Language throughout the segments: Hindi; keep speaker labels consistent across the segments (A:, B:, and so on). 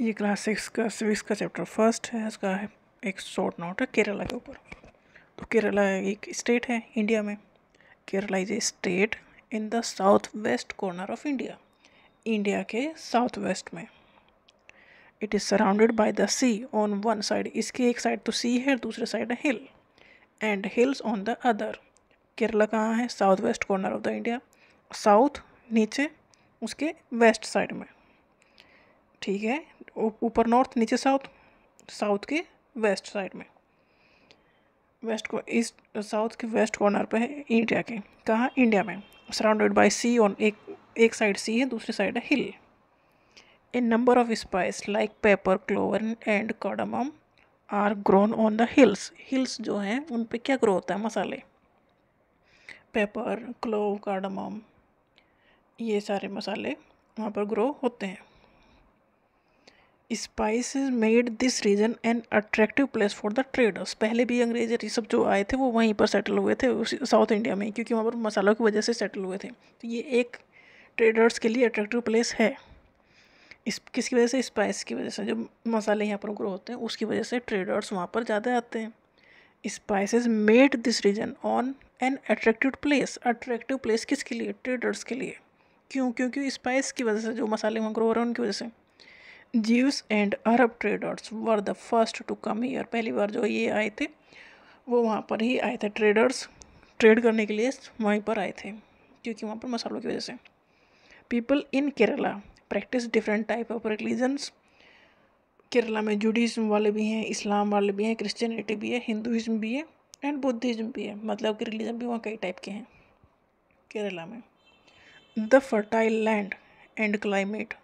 A: ये क्लास सिक्स का सिक्स का चैप्टर फर्स्ट है इसका है एक शॉर्ट नोट है केरला के ऊपर तो केरला एक स्टेट है इंडिया में Kerala is a state in the south west corner of India India के साउथ वेस्ट में it is surrounded by the sea on one side इसकी एक साइड तो सी है दूसरे side hill and hills on the other Kerala कहाँ है south west corner of the India south नीचे उसके वेस्ट साइड में ठीक है ऊपर नॉर्थ नीचे साउथ साउथ के वेस्ट साइड में वेस्ट को ईस्ट साउथ के वेस्ट कॉर्नर पे है इंडिया के कहाँ इंडिया में सराउंडेड बाय सी ऑन एक एक साइड सी है दूसरी साइड है hill a number of spice like pepper clove and cardamom are grown on the hills hills जो हैं उन पे क्या ग्रो होता है मसाले पेपर क्लोव कार्डमम ये सारे मसाले वहाँ पर ग्रो होते हैं spice made this region an attractive place for the traders पहले भी अंग्रेज ये सब जो आए थे वो वहीं पर सेटल हुए थे साउथ इंडिया में क्योंकि वहाँ पर मसालों की वजह से सेटल हुए थे तो ये एक ट्रेडर्स के लिए अट्रैक्टिव प्लेस है इस किसकी वजह से स्पाइस की वजह से जो मसाले यहाँ पर ग्रो होते हैं उसकी वजह से ट्रेडर्स वहाँ पर ज़्यादा आते हैं spices made this region on an attractive place attractive place किसके लिए ट्रेडर्स के लिए क्यों क्योंकि स्पाइस की वजह से जो मसाले वहाँ ग्रो हो रहे हैं उनकी वजह से Jews and Arab traders were the first to come here पहली बार जो ये आए थे वो वहाँ पर ही आए थे ट्रेडर्स ट्रेड करने के लिए वहीं पर आए थे क्योंकि वहाँ पर मसालों की वजह से people in Kerala practice different type of religions Kerala में जुडिज़म वाले भी हैं इस्लाम वाले भी हैं क्रिश्चियनिटी भी है हिंदुज़म भी है एंड बुद्धिज़्म भी है मतलब कि रिलीजन भी वहाँ कई टाइप के हैं केरला में the fertile land and climate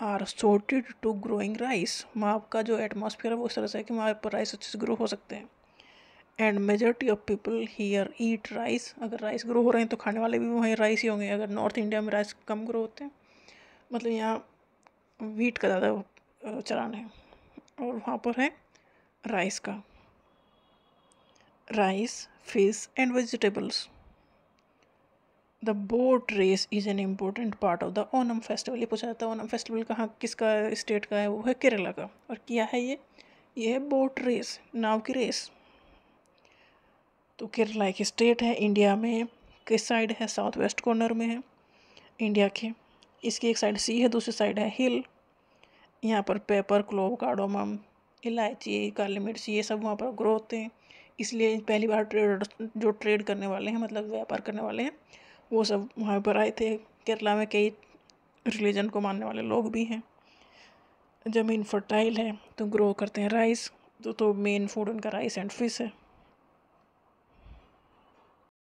A: are suited to growing rice वहाँ आपका जो एटमोसफियर है वो इस तरह से है कि वहाँ पर राइस अच्छे से ग्रो हो सकते हैं and majority of people here eat rice अगर राइस ग्रो हो रहे हैं तो खाने वाले भी वहीं राइस ही होंगे अगर नॉर्थ इंडिया में राइस कम ग्रो होते हैं मतलब यहाँ वीट का ज़्यादा चलान है और वहाँ पर है राइस का rice fish and vegetables the boat race is an important part of the Onam festival ये पूछा जाता है ओनम फेस्टिवल कहाँ किसका स्टेट का है वो है केरला का और क्या है ये ये है बोट रेस नाव की रेस तो केरला एक स्टेट है इंडिया में किस साइड है साउथ वेस्ट कॉर्नर में है इंडिया के इसकी एक साइड सी है दूसरी साइड है हिल यहाँ पर पेपर क्लोव कार्डोम इलायची काली मिर्ची ये सब वहाँ पर ग्रो होते हैं इसलिए पहली बार ट्रेड जो ट्रेड करने वाले हैं मतलब व्यापार करने वाले हैं वो सब वहाँ पर आए थे केरला में कई रिलीजन को मानने वाले लोग भी हैं ज़मीन फर्टाइल है तो ग्रो करते हैं राइस तो तो मेन फूड उनका राइस एंड फिश है